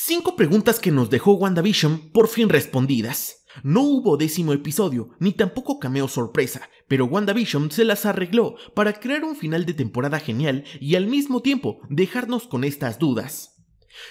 Cinco preguntas que nos dejó WandaVision por fin respondidas. No hubo décimo episodio, ni tampoco cameo sorpresa, pero WandaVision se las arregló para crear un final de temporada genial y al mismo tiempo dejarnos con estas dudas.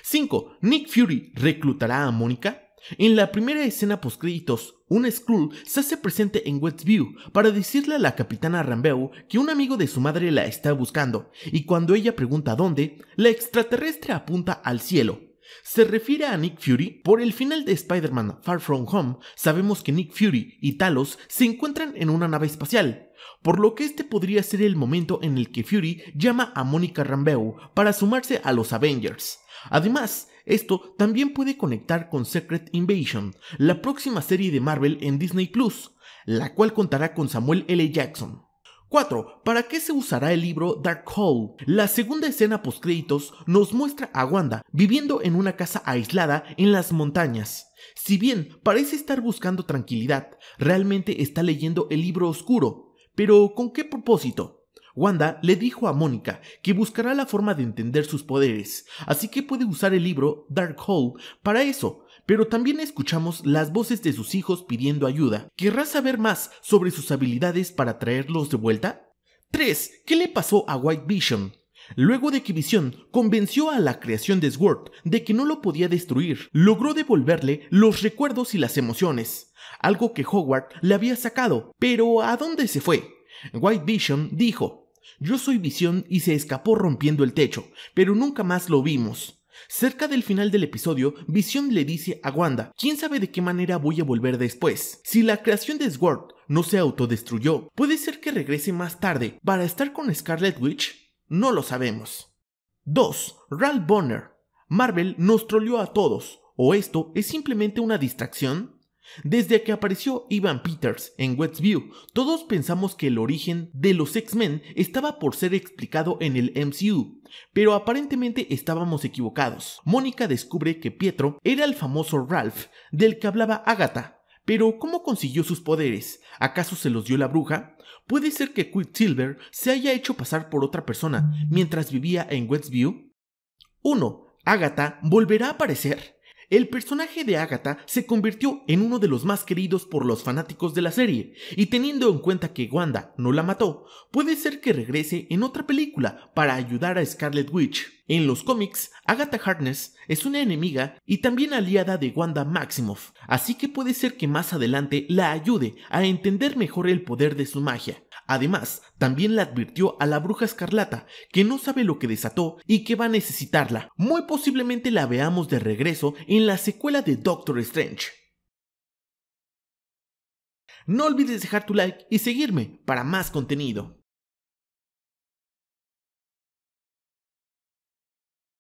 5. Nick Fury reclutará a Mónica. En la primera escena postcréditos, un Skrull se hace presente en Westview para decirle a la capitana Rambeau que un amigo de su madre la está buscando, y cuando ella pregunta dónde, la extraterrestre apunta al cielo, se refiere a Nick Fury. Por el final de Spider-Man Far From Home, sabemos que Nick Fury y Talos se encuentran en una nave espacial, por lo que este podría ser el momento en el que Fury llama a Monica Rambeau para sumarse a los Avengers. Además, esto también puede conectar con Secret Invasion, la próxima serie de Marvel en Disney Plus, la cual contará con Samuel L. Jackson. 4. ¿Para qué se usará el libro Dark Hole? La segunda escena postcréditos nos muestra a Wanda viviendo en una casa aislada en las montañas. Si bien parece estar buscando tranquilidad, realmente está leyendo el libro oscuro. Pero ¿con qué propósito? Wanda le dijo a Mónica que buscará la forma de entender sus poderes, así que puede usar el libro Dark Hole para eso, pero también escuchamos las voces de sus hijos pidiendo ayuda. ¿Querrá saber más sobre sus habilidades para traerlos de vuelta? 3. ¿Qué le pasó a White Vision? Luego de que Vision convenció a la creación de Sword de que no lo podía destruir, logró devolverle los recuerdos y las emociones, algo que Howard le había sacado. Pero ¿a dónde se fue? White Vision dijo, yo soy visión y se escapó rompiendo el techo, pero nunca más lo vimos. Cerca del final del episodio, Visión le dice a Wanda, ¿quién sabe de qué manera voy a volver después? Si la creación de Sword no se autodestruyó, puede ser que regrese más tarde para estar con Scarlet Witch. No lo sabemos. 2. Ralph Bonner. Marvel nos troleó a todos, o esto es simplemente una distracción. Desde que apareció Ivan Peters en Westview, todos pensamos que el origen de los X-Men estaba por ser explicado en el MCU, pero aparentemente estábamos equivocados. Mónica descubre que Pietro era el famoso Ralph del que hablaba Agatha, pero, ¿cómo consiguió sus poderes? ¿Acaso se los dio la bruja? ¿Puede ser que Quicksilver se haya hecho pasar por otra persona mientras vivía en Westview? 1. Agatha volverá a aparecer. El personaje de Agatha se convirtió en uno de los más queridos por los fanáticos de la serie, y teniendo en cuenta que Wanda no la mató, puede ser que regrese en otra película para ayudar a Scarlet Witch. En los cómics, Agatha Harkness es una enemiga y también aliada de Wanda Maximoff, así que puede ser que más adelante la ayude a entender mejor el poder de su magia, Además, también le advirtió a la bruja escarlata que no sabe lo que desató y que va a necesitarla. Muy posiblemente la veamos de regreso en la secuela de Doctor Strange. No olvides dejar tu like y seguirme para más contenido.